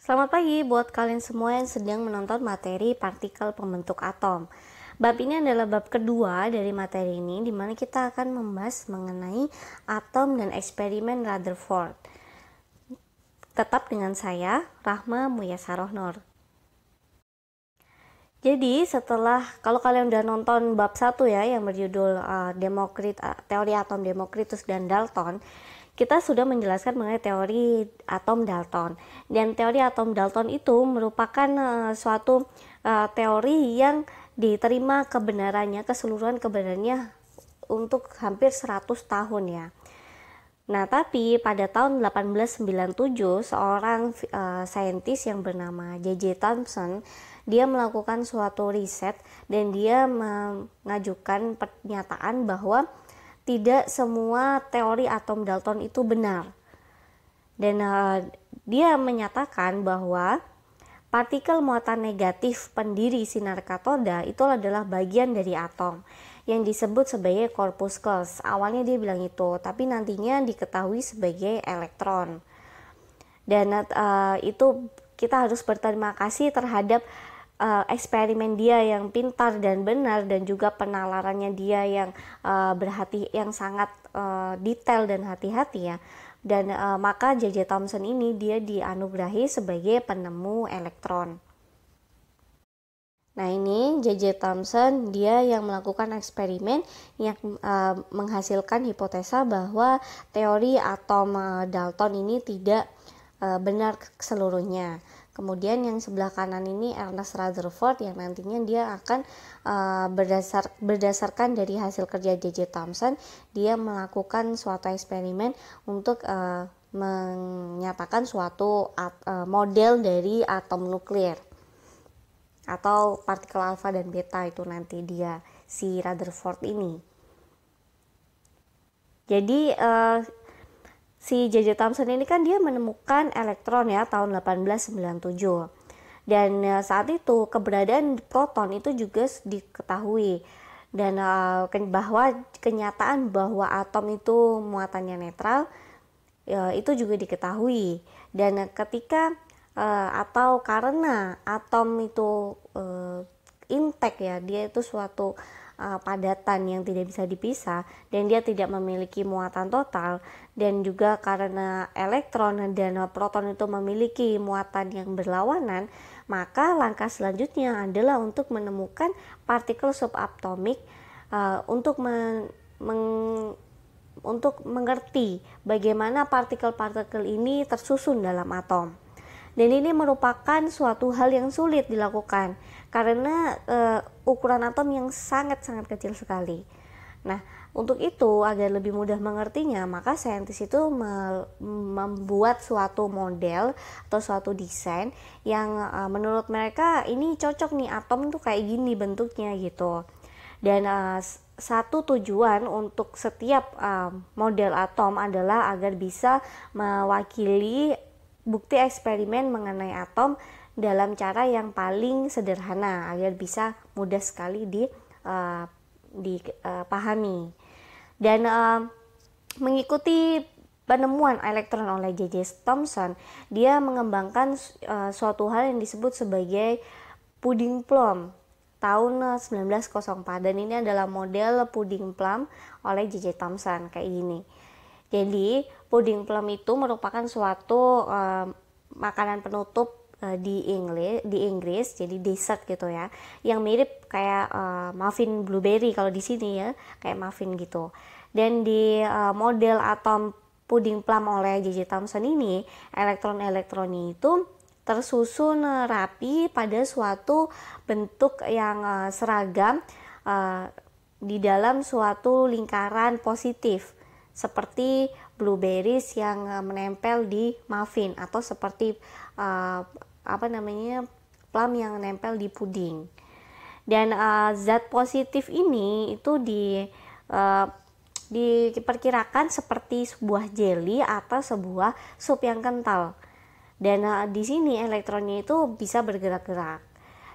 Selamat pagi buat kalian semua yang sedang menonton materi partikel pembentuk atom. Bab ini adalah bab kedua dari materi ini di mana kita akan membahas mengenai atom dan eksperimen Rutherford. Tetap dengan saya Rahma Muyasarohnor. Jadi setelah kalau kalian udah nonton bab 1 ya yang berjudul uh, Demokrit uh, teori atom Demokritus dan Dalton kita sudah menjelaskan mengenai teori atom Dalton. Dan teori atom Dalton itu merupakan uh, suatu uh, teori yang diterima kebenarannya, keseluruhan kebenarannya untuk hampir 100 tahun ya. Nah, tapi pada tahun 1897 seorang uh, saintis yang bernama J.J. Thompson dia melakukan suatu riset dan dia mengajukan pernyataan bahwa tidak semua teori atom Dalton itu benar. Dan uh, dia menyatakan bahwa partikel muatan negatif pendiri sinar katoda itu adalah bagian dari atom yang disebut sebagai corpuscles. Awalnya dia bilang itu, tapi nantinya diketahui sebagai elektron. Dan uh, itu kita harus berterima kasih terhadap uh, eksperimen dia yang pintar dan benar dan juga penalarannya dia yang uh, berhati yang sangat uh, detail dan hati-hati ya dan uh, maka JJ Thomson ini dia dianugerahi sebagai penemu elektron. Nah ini JJ Thomson dia yang melakukan eksperimen yang uh, menghasilkan hipotesa bahwa teori atom uh, Dalton ini tidak uh, benar seluruhnya. Kemudian yang sebelah kanan ini Ernest Rutherford yang nantinya dia akan uh, berdasar berdasarkan dari hasil kerja JJ Thompson dia melakukan suatu eksperimen untuk uh, menyatakan suatu at, uh, model dari atom nuklir atau partikel alfa dan beta itu nanti dia si Rutherford ini. Jadi uh, si J.J. Thompson ini kan dia menemukan elektron ya tahun 1897. Dan eh, saat itu keberadaan proton itu juga diketahui dan eh, bahwa kenyataan bahwa atom itu muatannya netral eh, itu juga diketahui. Dan ketika atau karena atom itu intek ya, dia itu suatu uh, padatan yang tidak bisa dipisah dan dia tidak memiliki muatan total dan juga karena elektron dan proton itu memiliki muatan yang berlawanan maka langkah selanjutnya adalah untuk menemukan partikel subatomik uh, eh, untuk men, men untuk mengerti bagaimana partikel-partikel ini tersusun dalam atom. Dan ini merupakan suatu hal yang sulit dilakukan karena e, ukuran atom yang sangat-sangat kecil sekali. Nah, untuk itu agar lebih mudah mengertinya, maka saintis itu me membuat suatu model atau suatu desain yang e, menurut mereka ini cocok nih atom tuh kayak gini bentuknya gitu. Dan e, satu tujuan untuk setiap uh, model atom adalah agar bisa mewakili bukti eksperimen mengenai atom dalam cara yang paling sederhana agar bisa mudah sekali di uh, eh, dipahami. Eh, dan uh, mengikuti penemuan elektron oleh J.J. Thomson, dia mengembangkan uh, suatu hal yang disebut sebagai puding plum tahun 1904 dan ini adalah model puding plum oleh J.J. Thomson kayak gini. Jadi, puding plum itu merupakan suatu uh, makanan penutup uh, di Inggris, di Inggris, jadi dessert gitu ya, yang mirip kayak uh, muffin blueberry kalau di sini ya, kayak muffin gitu. Dan di uh, model atom puding plum oleh J.J. Thomson ini, elektron-elektronnya itu tersusun rapi pada suatu bentuk yang uh, seragam uh, di dalam suatu lingkaran positif seperti blueberries yang eh, menempel di muffin atau seperti uh, apa namanya plum yang menempel di puding. Dan uh, zat positif ini itu di uh, diperkirakan seperti sebuah jelly atau sebuah sup yang kental. Dan uh, di sini elektronnya itu bisa bergerak-gerak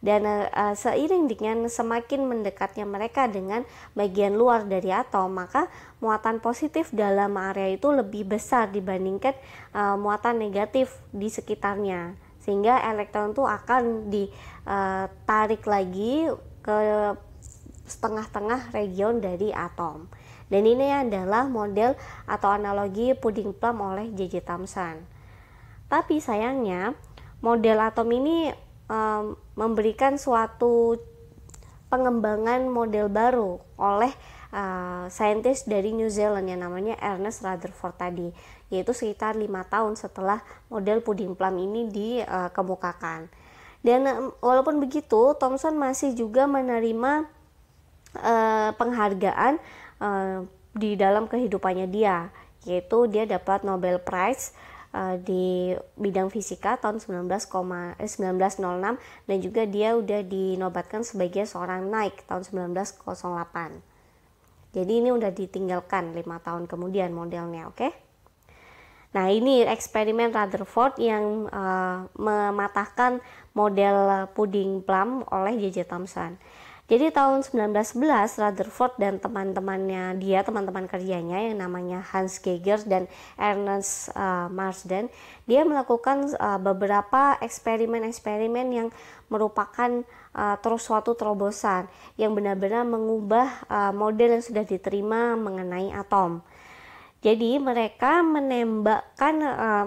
dan uh, seiring dengan semakin mendekatnya mereka dengan bagian luar dari atom maka muatan positif dalam area itu lebih besar dibandingkan uh, muatan negatif di sekitarnya sehingga elektron itu akan ditarik eh, lagi ke setengah-tengah region dari atom dan ini adalah model atau analogi puding plum oleh JJ Thomson. tapi sayangnya model atom ini um, memberikan suatu pengembangan model baru oleh uh, saintis dari New Zealand yang namanya Ernest Rutherford tadi yaitu sekitar lima tahun setelah model puding plum ini dikemukakan eh, dan walaupun begitu Thomson masih juga menerima uh, penghargaan uh, di dalam kehidupannya dia yaitu dia dapat Nobel Prize Eh, di bidang fisika tahun 19, eh, 1906 dan juga dia udah dinobatkan sebagai seorang naik tahun 1908. Jadi ini udah ditinggalkan lima tahun kemudian modelnya, oke? Okay? Nah ini eksperimen Rutherford yang uh, mematahkan model puding plum oleh J.J. Thomson. Jadi tahun 1911 Rutherford dan teman-temannya dia, teman-teman kerjanya yang namanya Hans Geiger dan Ernest uh, Marsden, dia melakukan uh, beberapa eksperimen-eksperimen yang merupakan uh, terus suatu terobosan yang benar-benar mengubah uh, model yang sudah diterima mengenai atom. Jadi mereka menembakkan uh,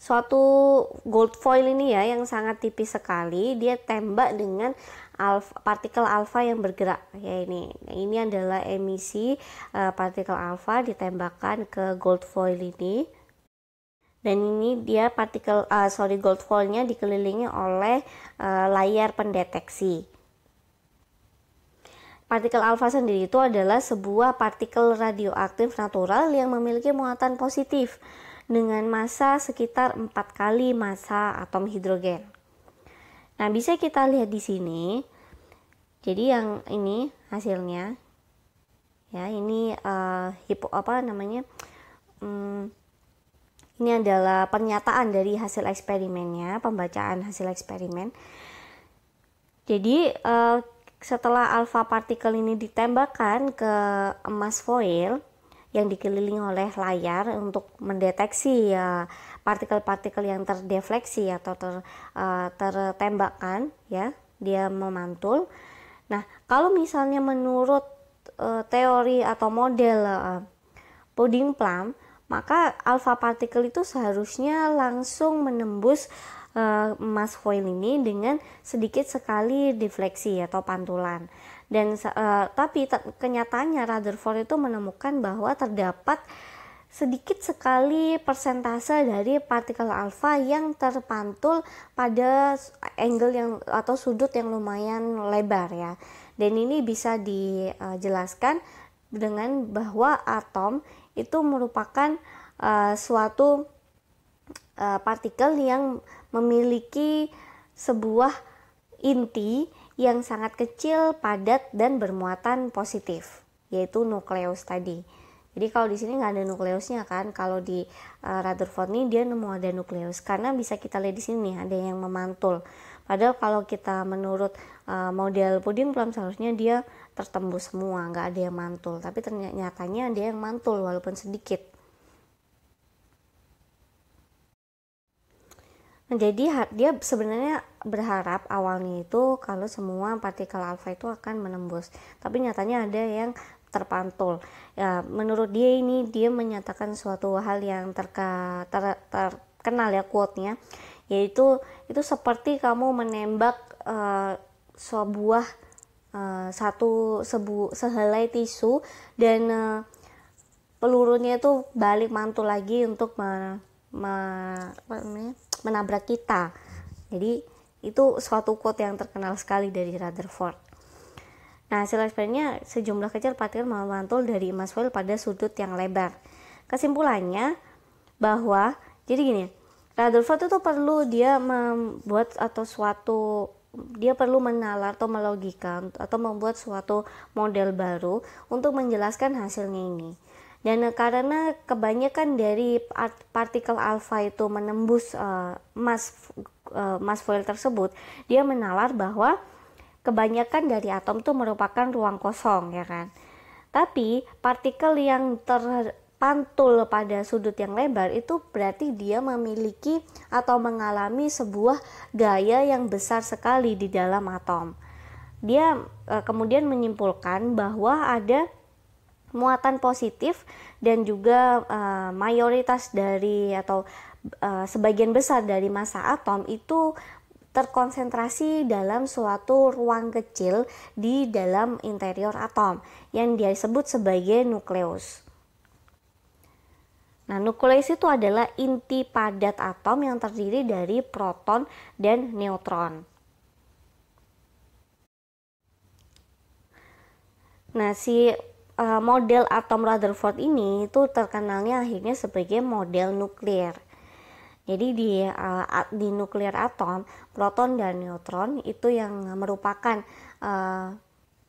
suatu gold foil ini ya yang sangat tipis sekali dia tembak dengan alfa, partikel alfa yang bergerak ya ini nah, ini adalah emisi uh, partikel alfa ditembakkan ke gold foil ini dan ini dia partikel uh, sorry gold foilnya dikelilingi oleh uh, layar pendeteksi Partikel alfa sendiri itu adalah sebuah partikel radioaktif natural yang memiliki muatan positif dengan massa sekitar 4 kali massa atom hidrogen. Nah, bisa kita lihat di sini jadi yang ini hasilnya ya ini uh, hipo apa namanya um, ini adalah pernyataan dari hasil eksperimennya pembacaan hasil eksperimen jadi eh, setelah alfa partikel ini ditembakkan ke emas foil yang dikelilingi oleh layar untuk mendeteksi ya, partikel-partikel yang terdefleksi atau ter, eh, tertembakkan ya dia memantul Nah, kalau misalnya menurut e, teori atau model e, eh, puding plum, maka alfa partikel itu seharusnya langsung menembus e, eh, emas foil ini dengan sedikit sekali defleksi atau pantulan. Dan e, tapi kenyataannya Rutherford itu menemukan bahwa terdapat sedikit sekali persentase dari partikel alfa yang terpantul pada angle yang atau sudut yang lumayan lebar ya. Dan ini bisa dijelaskan dengan bahwa atom itu merupakan uh, suatu uh, partikel yang memiliki sebuah inti yang sangat kecil, padat dan bermuatan positif, yaitu nukleus tadi. Jadi kalau di sini nggak ada nukleusnya kan, kalau di uh, Rutherford ini dia nemu ada nukleus karena bisa kita lihat di sini ada yang memantul. Padahal kalau kita menurut uh, model puding plum seharusnya dia tertembus semua, nggak ada yang mantul. Tapi ternyata nyatanya ada yang mantul walaupun sedikit. Nah, jadi dia sebenarnya berharap awalnya itu kalau semua partikel alfa itu akan menembus tapi nyatanya ada yang terpantul. Ya, menurut dia ini dia menyatakan suatu hal yang terka, ter, terkenal ya quote-nya yaitu itu seperti kamu menembak uh, sebuah uh, satu sebu, sehelai tisu dan uh, eh, pelurunya itu balik mantul lagi untuk me, me, menabrak kita. Jadi itu suatu quote yang terkenal sekali dari Rutherford. Nah, hasil eksperimennya sejumlah kecil partikel memantul dari emas foil pada sudut yang lebar. Kesimpulannya bahwa jadi gini, Rutherford itu perlu dia membuat atau suatu dia perlu menalar atau melogikan atau membuat suatu model baru untuk menjelaskan hasilnya ini. Dan karena kebanyakan dari partikel alfa itu menembus uh, eh, mas uh, eh, mas foil tersebut, dia menalar bahwa kebanyakan dari atom itu merupakan ruang kosong ya kan. Tapi partikel yang terpantul pada sudut yang lebar itu berarti dia memiliki atau mengalami sebuah gaya yang besar sekali di dalam atom. Dia e, kemudian menyimpulkan bahwa ada muatan positif dan juga e, mayoritas dari atau e, sebagian besar dari massa atom itu terkonsentrasi dalam suatu ruang kecil di dalam interior atom yang disebut sebagai nukleus. Nah, nukleus itu adalah inti padat atom yang terdiri dari proton dan neutron. Nah, si eh, model atom Rutherford ini itu terkenalnya akhirnya sebagai model nuklir. Jadi di uh, di nuklir atom, proton dan neutron itu yang merupakan uh,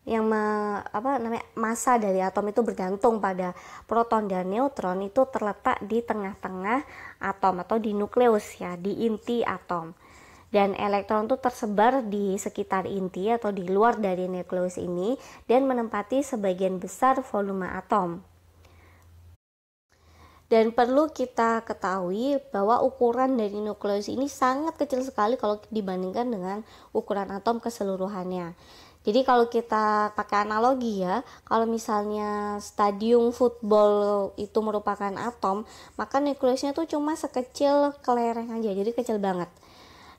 yang me, apa namanya massa dari atom itu bergantung pada proton dan neutron itu terletak di tengah-tengah atom atau di nukleus ya, di inti atom. Dan elektron itu tersebar di sekitar inti atau di luar dari nukleus ini dan menempati sebagian besar volume atom. Dan perlu kita ketahui bahwa ukuran dari nukleus ini sangat kecil sekali kalau dibandingkan dengan ukuran atom keseluruhannya. Jadi kalau kita pakai analogi ya, kalau misalnya stadium football itu merupakan atom, maka nukleusnya tuh cuma sekecil kelereng aja, jadi kecil banget.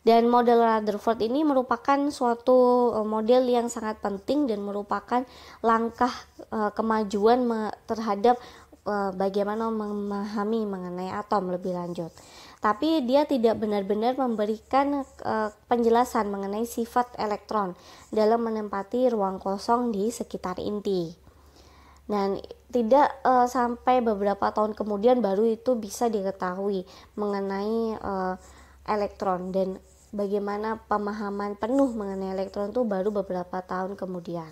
Dan model Rutherford ini merupakan suatu e, model yang sangat penting dan merupakan langkah e, kemajuan terhadap Eh, bagaimana memahami mengenai atom lebih lanjut. Tapi dia tidak benar-benar memberikan eh, penjelasan mengenai sifat elektron dalam menempati ruang kosong di sekitar inti. Dan tidak uh, sampai beberapa tahun kemudian baru itu bisa diketahui mengenai uh, elektron dan bagaimana pemahaman penuh mengenai elektron itu baru beberapa tahun kemudian.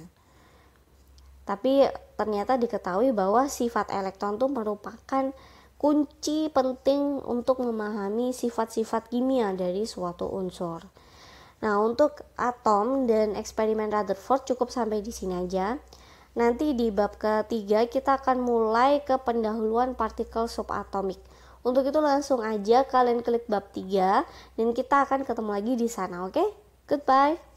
Tapi ternyata diketahui bahwa sifat elektron itu merupakan kunci penting untuk memahami sifat-sifat kimia dari suatu unsur. Nah, untuk atom dan eksperimen Rutherford cukup sampai di sini aja. Nanti di bab ketiga kita akan mulai ke pendahuluan partikel subatomik. Untuk itu langsung aja kalian klik bab 3 dan kita akan ketemu lagi di sana, oke? Okay? Goodbye.